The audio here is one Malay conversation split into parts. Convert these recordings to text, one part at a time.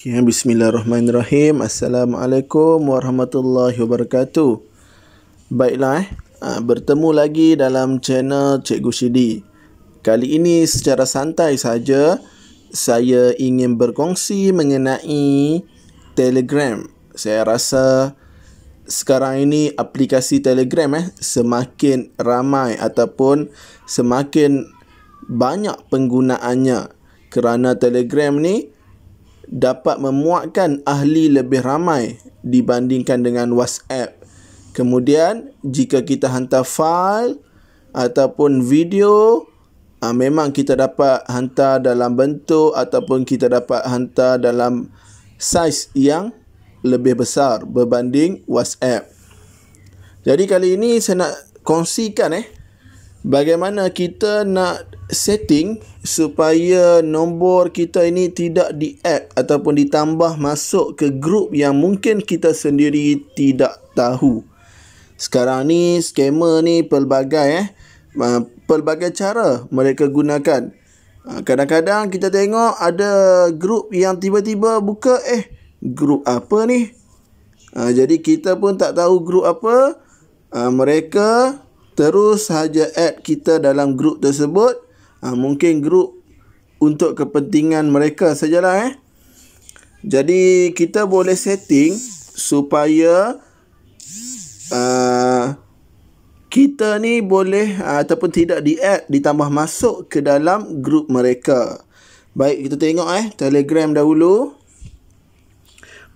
Okay, ya, bismillahirrahmanirrahim. Assalamualaikum warahmatullahi wabarakatuh. Baiklah eh. Ha, bertemu lagi dalam channel Cikgu Shidi. Kali ini secara santai saja saya ingin berkongsi mengenai Telegram. Saya rasa sekarang ini aplikasi Telegram eh semakin ramai ataupun semakin banyak penggunaannya kerana Telegram ni dapat memuatkan ahli lebih ramai dibandingkan dengan WhatsApp. Kemudian jika kita hantar file ataupun video Uh, memang kita dapat hantar dalam bentuk ataupun kita dapat hantar dalam saiz yang lebih besar berbanding WhatsApp. Jadi kali ini saya nak kongsikan eh bagaimana kita nak setting supaya nombor kita ini tidak di add ataupun ditambah masuk ke grup yang mungkin kita sendiri tidak tahu. Sekarang ni skema ni pelbagai eh pelbagai cara mereka gunakan. Ha, kadang-kadang kita tengok ada grup yang tiba-tiba buka eh grup apa ni? Ha, jadi kita pun tak tahu grup apa. Ha, mereka terus saja add kita dalam grup tersebut. Ha, mungkin grup untuk kepentingan mereka sajalah eh. Jadi kita boleh setting supaya uh, kita ni boleh uh, ataupun tidak di add ditambah masuk ke dalam grup mereka. Baik kita tengok eh Telegram dahulu.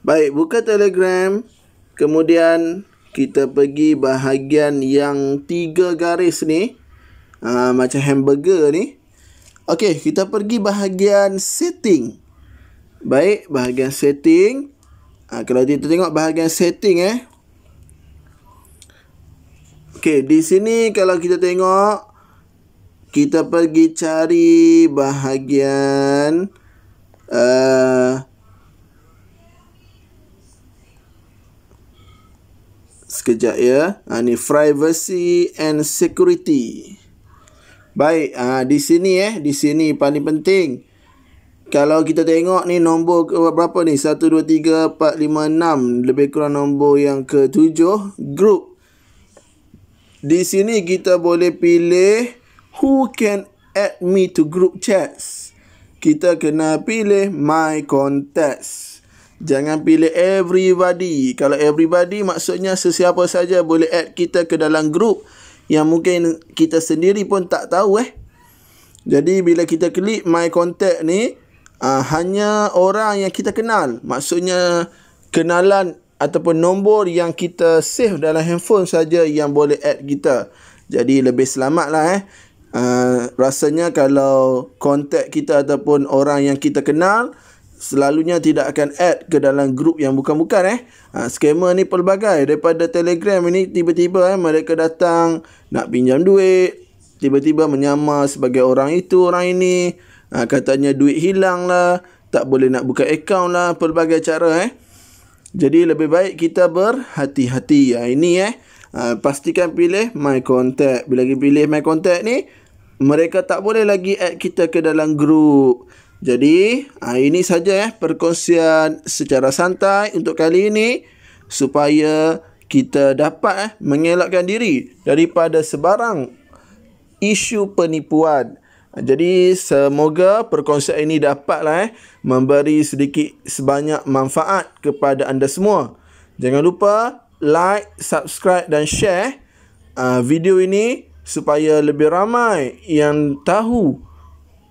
Baik buka Telegram kemudian kita pergi bahagian yang tiga garis ni uh, macam hamburger ni okey kita pergi bahagian setting baik bahagian setting uh, kalau kita tengok bahagian setting eh okey di sini kalau kita tengok kita pergi cari bahagian eh uh, sekejap ya. Ha, ni privacy and security. Baik, ha, di sini eh, di sini paling penting. Kalau kita tengok ni nombor berapa ni? 1, 2, 3, 4, 5, Lebih kurang nombor yang ke-7. Group. Di sini kita boleh pilih who can add me to group chats. Kita kena pilih my contacts. Jangan pilih everybody. Kalau everybody maksudnya sesiapa saja boleh add kita ke dalam group yang mungkin kita sendiri pun tak tahu eh. Jadi bila kita klik my contact ni uh, hanya orang yang kita kenal. Maksudnya kenalan ataupun nombor yang kita save dalam handphone saja yang boleh add kita. Jadi lebih selamat lah eh. Uh, rasanya kalau contact kita ataupun orang yang kita kenal selalunya tidak akan add ke dalam grup yang bukan-bukan eh. Ha, scammer ni pelbagai. Daripada Telegram ini tiba-tiba eh, mereka datang nak pinjam duit. Tiba-tiba menyamar sebagai orang itu, orang ini. Ha, katanya duit hilang lah. Tak boleh nak buka akaun lah. Pelbagai cara eh. Jadi lebih baik kita berhati-hati. Ha, ini eh. Ha, pastikan pilih My Contact. Bila pilih My Contact ni, mereka tak boleh lagi add kita ke dalam grup. Jadi, ah, ini saja ya perkongsian secara santai untuk kali ini supaya kita dapat eh, mengelakkan diri daripada sebarang isu penipuan. Jadi, semoga perkongsian ini dapatlah eh, memberi sedikit sebanyak manfaat kepada anda semua. Jangan lupa like, subscribe dan share uh, video ini supaya lebih ramai yang tahu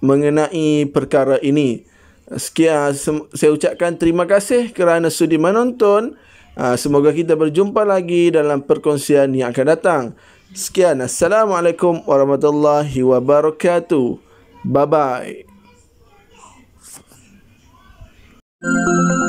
mengenai perkara ini. Sekian saya ucapkan terima kasih kerana sudi menonton. Ah, semoga kita berjumpa lagi dalam perkongsian yang akan datang. Sekian. Assalamualaikum warahmatullahi wabarakatuh. Bye-bye. Thank you.